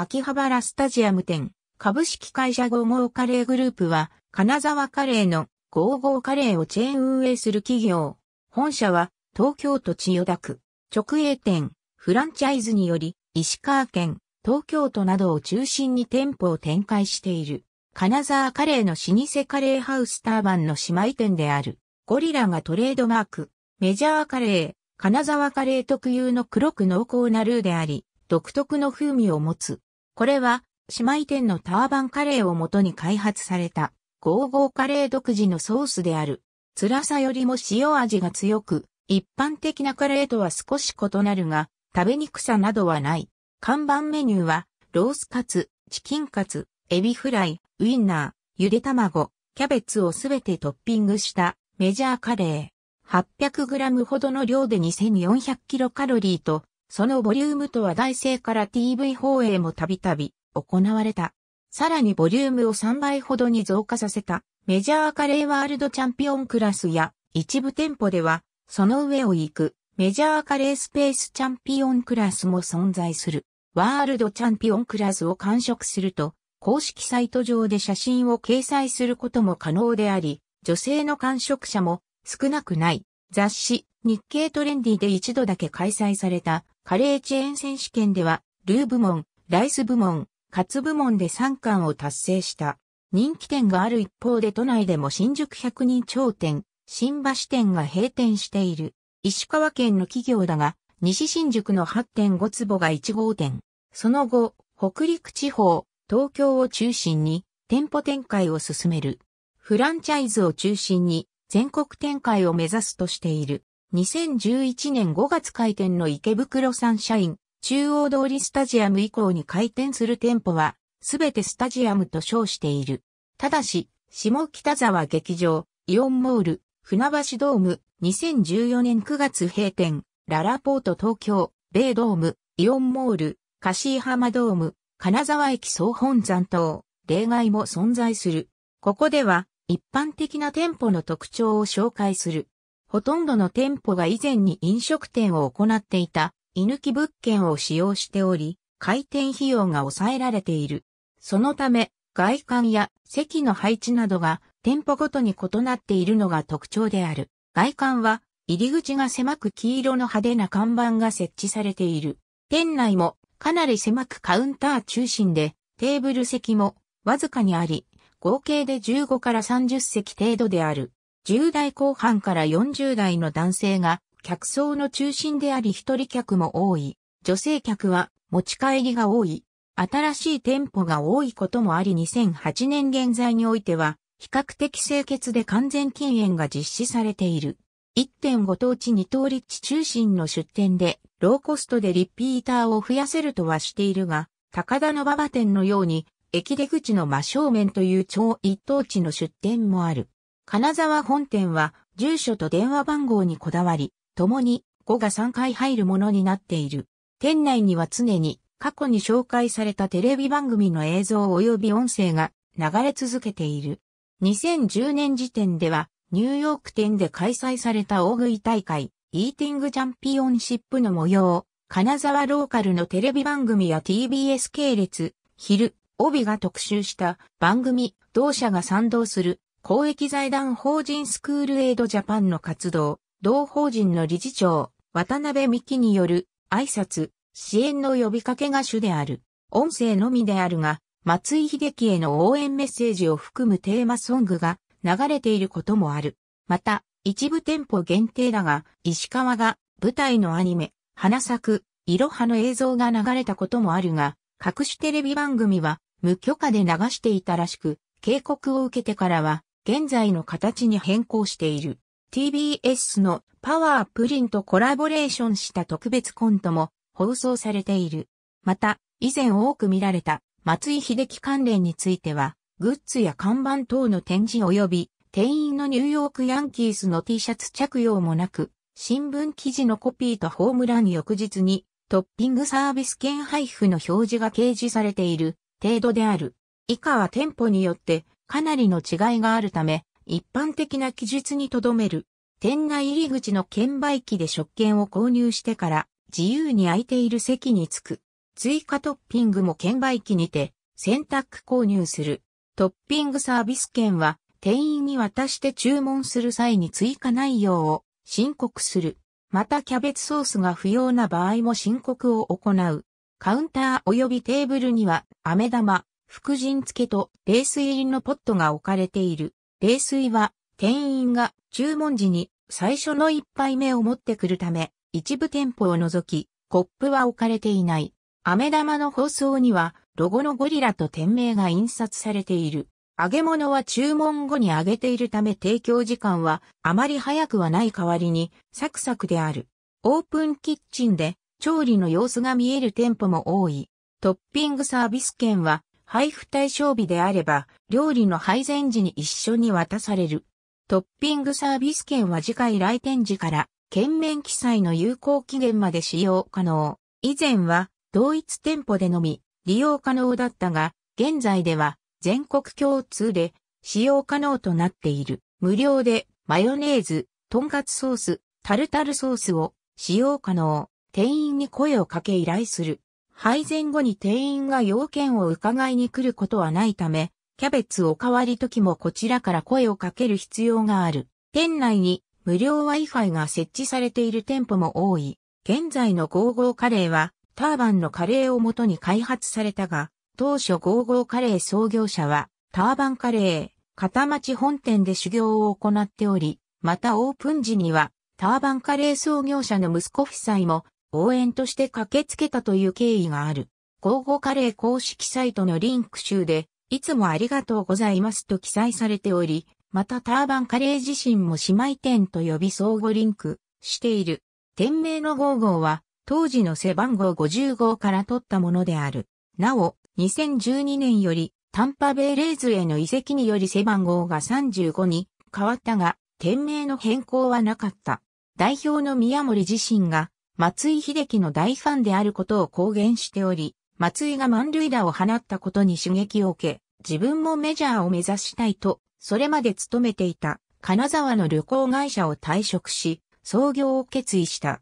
秋葉原スタジアム店、株式会社55カレーグループは、金沢カレーの55カレーをチェーン運営する企業。本社は、東京都千代田区、直営店、フランチャイズにより、石川県、東京都などを中心に店舗を展開している。金沢カレーの老舗カレーハウスターバンの姉妹店である。ゴリラがトレードマーク。メジャーカレー、金沢カレー特有の黒く濃厚なルーであり、独特の風味を持つ。これは、姉妹店のターバンカレーをもとに開発された、ゴーゴーカレー独自のソースである。辛さよりも塩味が強く、一般的なカレーとは少し異なるが、食べにくさなどはない。看板メニューは、ロースカツ、チキンカツ、エビフライ、ウインナー、ゆで卵、キャベツをすべてトッピングしたメジャーカレー。800g ほどの量で2 4 0 0キロカロリーとそのボリュームとは大性から TV 放映もたびたび行われた。さらにボリュームを3倍ほどに増加させたメジャーカレーワールドチャンピオンクラスや一部店舗ではその上を行くメジャーカレースペースチャンピオンクラスも存在する。ワールドチャンピオンクラスを完食すると公式サイト上で写真を掲載することも可能であり、女性の完食者も少なくない雑誌日経トレンディで一度だけ開催されたカレーチェーン選手権では、ルー部門、ライス部門、カツ部門で3冠を達成した。人気店がある一方で都内でも新宿百人頂点、新橋店が閉店している。石川県の企業だが、西新宿の8.5坪が1号店。その後、北陸地方、東京を中心に店舗展開を進める。フランチャイズを中心に全国展開を目指すとしている。2011年5月開店の池袋サンシャイン、中央通りスタジアム以降に開店する店舗は、すべてスタジアムと称している。ただし、下北沢劇場、イオンモール、船橋ドーム、2014年9月閉店、ララポート東京、米ドーム、イオンモール、柏浜ドーム、金沢駅総本山等、例外も存在する。ここでは、一般的な店舗の特徴を紹介する。ほとんどの店舗が以前に飲食店を行っていた、居抜き物件を使用しており、開店費用が抑えられている。そのため、外観や席の配置などが店舗ごとに異なっているのが特徴である。外観は入り口が狭く黄色の派手な看板が設置されている。店内もかなり狭くカウンター中心でテーブル席もわずかにあり、合計で15から30席程度である。10代後半から40代の男性が客層の中心であり一人客も多い。女性客は持ち帰りが多い。新しい店舗が多いこともあり2008年現在においては比較的清潔で完全禁煙が実施されている。1.5等地2等立地中心の出店でローコストでリピーターを増やせるとはしているが、高田の馬場店のように駅出口の真正面という超一等地の出店もある。金沢本店は住所と電話番号にこだわり、共に5が3回入るものになっている。店内には常に過去に紹介されたテレビ番組の映像及び音声が流れ続けている。2010年時点ではニューヨーク店で開催された大食い大会、イーティングチャンピオンシップの模様を、金沢ローカルのテレビ番組や TBS 系列、昼、帯が特集した番組、同社が賛同する公益財団法人スクールエイドジャパンの活動、同法人の理事長、渡辺美希による挨拶、支援の呼びかけが主である。音声のみであるが、松井秀喜への応援メッセージを含むテーマソングが流れていることもある。また、一部店舗限定だが、石川が舞台のアニメ、花咲く、いろはの映像が流れたこともあるが、各種テレビ番組は無許可で流していたらしく、警告を受けてからは現在の形に変更している。TBS のパワープリンとコラボレーションした特別コントも放送されている。また、以前多く見られた松井秀樹関連については、グッズや看板等の展示及び、店員のニューヨークヤンキースの T シャツ着用もなく、新聞記事のコピーとホームラン翌日にトッピングサービス券配布の表示が掲示されている程度である。以下は店舗によってかなりの違いがあるため、一般的な記述にとどめる、店内入り口の券売機で食券を購入してから、自由に空いている席に着く。追加トッピングも券売機にて、選択購入する。トッピングサービス券は、店員に渡して注文する際に追加内容を申告する。またキャベツソースが不要な場合も申告を行う。カウンター及びテーブルには、飴玉、福神漬けと冷水入りのポットが置かれている。冷水は店員が注文時に最初の一杯目を持ってくるため、一部店舗を除き、コップは置かれていない。飴玉の包装には、ロゴのゴリラと店名が印刷されている。揚げ物は注文後に揚げているため提供時間はあまり早くはない代わりにサクサクである。オープンキッチンで調理の様子が見える店舗も多い。トッピングサービス券は配布対象日であれば、料理の配膳時に一緒に渡される。トッピングサービス券は次回来店時から、券面記載の有効期限まで使用可能。以前は、同一店舗でのみ、利用可能だったが、現在では、全国共通で、使用可能となっている。無料で、マヨネーズ、とんかつソース、タルタルソースを、使用可能。店員に声をかけ依頼する。配膳後に店員が要件を伺いに来ることはないため、キャベツおかわり時もこちらから声をかける必要がある。店内に無料 Wi-Fi が設置されている店舗も多い。現在のゴーカレーは、ターバンのカレーを元に開発されたが、当初ゴーカレー創業者は、ターバンカレー、片町本店で修行を行っており、またオープン時には、ターバンカレー創業者の息子夫妻も、応援として駆けつけたという経緯がある。交互カレー公式サイトのリンク集で、いつもありがとうございますと記載されており、またターバンカレー自身も姉妹店と呼び相互リンクしている。店名の55は、当時の背番号5号から取ったものである。なお、2012年より、タンパベイレーズへの移籍により背番号が35に変わったが、店名の変更はなかった。代表の宮森自身が、松井秀喜の大ファンであることを公言しており、松井が満塁打を放ったことに刺激を受け、自分もメジャーを目指したいと、それまで勤めていた金沢の旅行会社を退職し、創業を決意した。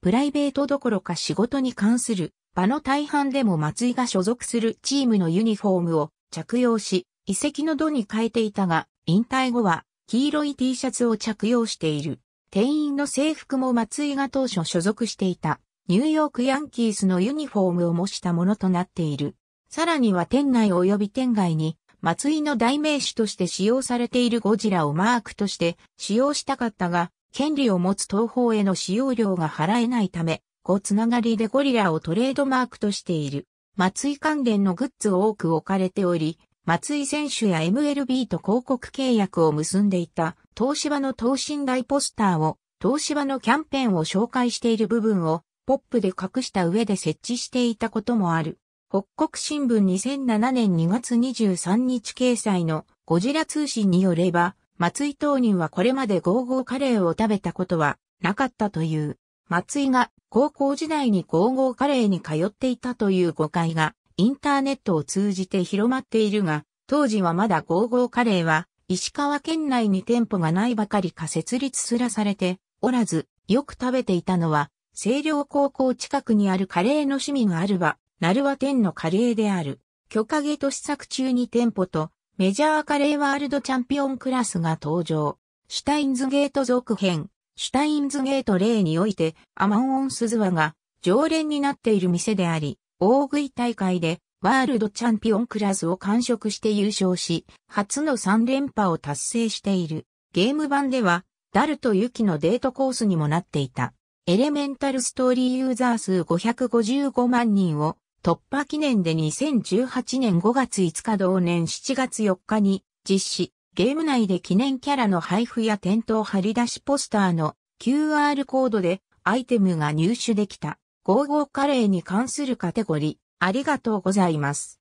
プライベートどころか仕事に関する場の大半でも松井が所属するチームのユニフォームを着用し、遺跡の度に変えていたが、引退後は黄色い T シャツを着用している。店員の制服も松井が当初所属していたニューヨークヤンキースのユニフォームを模したものとなっている。さらには店内及び店外に松井の代名詞として使用されているゴジラをマークとして使用したかったが、権利を持つ東方への使用料が払えないため、こつながりでゴリラをトレードマークとしている。松井関連のグッズを多く置かれており、松井選手や MLB と広告契約を結んでいた東芝の等身大ポスターを東芝のキャンペーンを紹介している部分をポップで隠した上で設置していたこともある。北国新聞2007年2月23日掲載のゴジラ通信によれば、松井当人はこれまでゴーゴーカレーを食べたことはなかったという。松井が高校時代にゴーゴーカレーに通っていたという誤解がインターネットを通じて広まっているが、当時はまだ55カレーは、石川県内に店舗がないばかりか設立すらされておらず、よく食べていたのは、清涼高校近くにあるカレーの趣味があるば、る和店のカレーである。巨影ト試作中に店舗と、メジャーカレーワールドチャンピオンクラスが登場。シュタインズゲート続編、シュタインズゲート例において、アマンオンスズワが常連になっている店であり、大食い大会でワールドチャンピオンクラスを完食して優勝し、初の3連覇を達成している。ゲーム版では、ダルとユキのデートコースにもなっていた。エレメンタルストーリーユーザー数555万人を突破記念で2018年5月5日同年7月4日に実施、ゲーム内で記念キャラの配布や店頭張り出しポスターの QR コードでアイテムが入手できた。ゴーカレーに関するカテゴリありがとうございます。